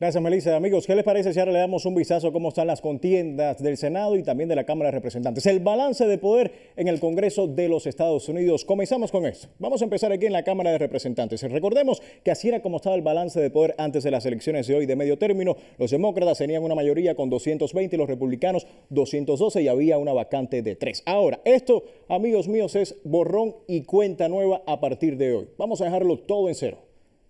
Gracias, Melissa. Amigos, ¿qué les parece si ahora le damos un vistazo a cómo están las contiendas del Senado y también de la Cámara de Representantes? El balance de poder en el Congreso de los Estados Unidos. Comenzamos con esto. Vamos a empezar aquí en la Cámara de Representantes. Recordemos que así era como estaba el balance de poder antes de las elecciones de hoy de medio término. Los demócratas tenían una mayoría con 220, los republicanos 212 y había una vacante de 3. Ahora, esto, amigos míos, es borrón y cuenta nueva a partir de hoy. Vamos a dejarlo todo en cero.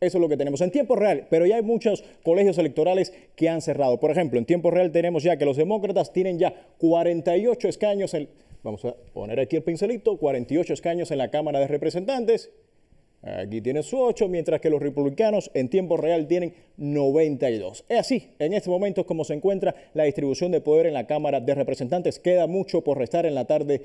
Eso es lo que tenemos en tiempo real, pero ya hay muchos colegios electorales que han cerrado. Por ejemplo, en tiempo real tenemos ya que los demócratas tienen ya 48 escaños, en, vamos a poner aquí el pincelito, 48 escaños en la Cámara de Representantes Aquí tiene su 8, mientras que los republicanos en tiempo real tienen 92. Es así, en este momento es como se encuentra la distribución de poder en la Cámara de Representantes. Queda mucho por restar en la tarde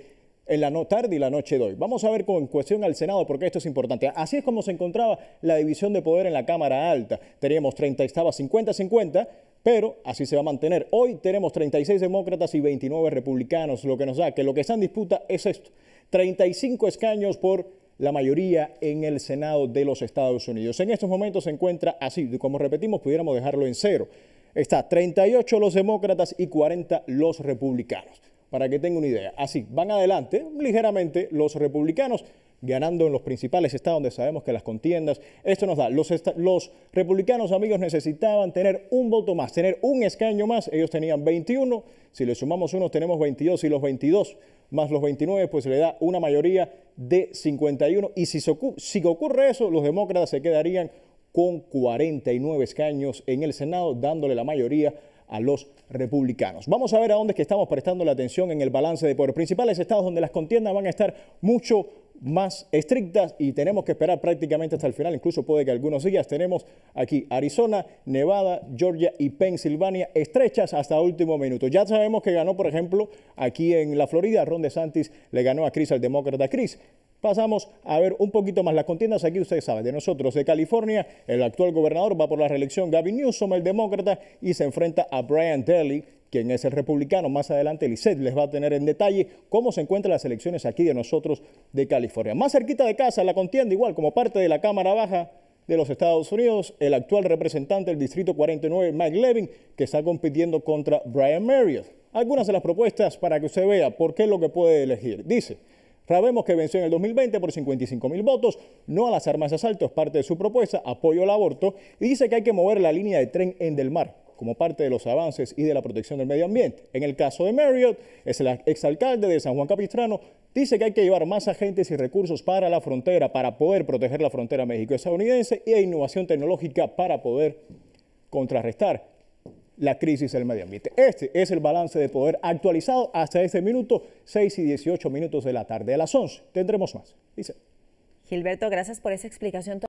en la tarde y la noche de hoy. Vamos a ver con cuestión al Senado porque esto es importante. Así es como se encontraba la división de poder en la Cámara Alta. Teníamos 30, estaba 50-50, pero así se va a mantener. Hoy tenemos 36 demócratas y 29 republicanos, lo que nos da que lo que está en disputa es esto. 35 escaños por la mayoría en el Senado de los Estados Unidos. En estos momentos se encuentra así, como repetimos, pudiéramos dejarlo en cero. Está 38 los demócratas y 40 los republicanos para que tenga una idea. Así, van adelante ligeramente los republicanos ganando en los principales estados donde sabemos que las contiendas, esto nos da, los, republicanos amigos necesitaban tener un voto más, tener un escaño más, ellos tenían 21, si le sumamos uno, tenemos 22 y los 22 más los 29 pues se le da una mayoría de 51 y si, si ocurre eso los demócratas se quedarían con 49 escaños en el Senado dándole la mayoría a los republicanos. Vamos a ver a dónde es que estamos prestando la atención en el balance de poder. Principales estados donde las contiendas van a estar mucho más estrictas y tenemos que esperar prácticamente hasta el final, incluso puede que algunos días. Tenemos aquí Arizona, Nevada, Georgia y Pensilvania estrechas hasta último minuto. Ya sabemos que ganó, por ejemplo, aquí en la Florida, Ron DeSantis le ganó a Chris, al demócrata Chris. Pasamos a ver un poquito más las contiendas. Aquí ustedes saben, de nosotros, de California, el actual gobernador va por la reelección Gavin Newsom, el demócrata, y se enfrenta a Brian Daly, quien es el republicano. Más adelante Lisette les va a tener en detalle cómo se encuentran las elecciones aquí de nosotros de California. Más cerquita de casa, la contienda igual como parte de la Cámara Baja de los Estados Unidos, el actual representante del Distrito 49, Mike Levin, que está compitiendo contra Brian Marriott. Algunas de las propuestas para que usted vea por qué es lo que puede elegir. Dice, Sabemos que venció en el 2020 por 55 mil votos, no a las armas de asalto, es parte de su propuesta, apoyo al aborto, y dice que hay que mover la línea de tren en Del Mar como parte de los avances y de la protección del medio ambiente. En el caso de Marriott, es el exalcalde de San Juan Capistrano, dice que hay que llevar más agentes y recursos para la frontera, para poder proteger la frontera México-estadounidense y e innovación tecnológica para poder contrarrestar la crisis del medio ambiente. Este es el balance de poder actualizado hasta este minuto, 6 y 18 minutos de la tarde. A las 11 tendremos más. Dice. Gilberto, gracias por esa explicación.